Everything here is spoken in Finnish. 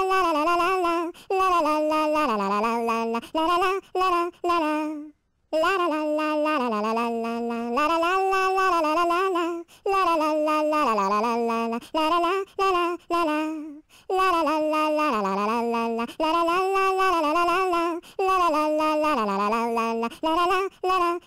la la la la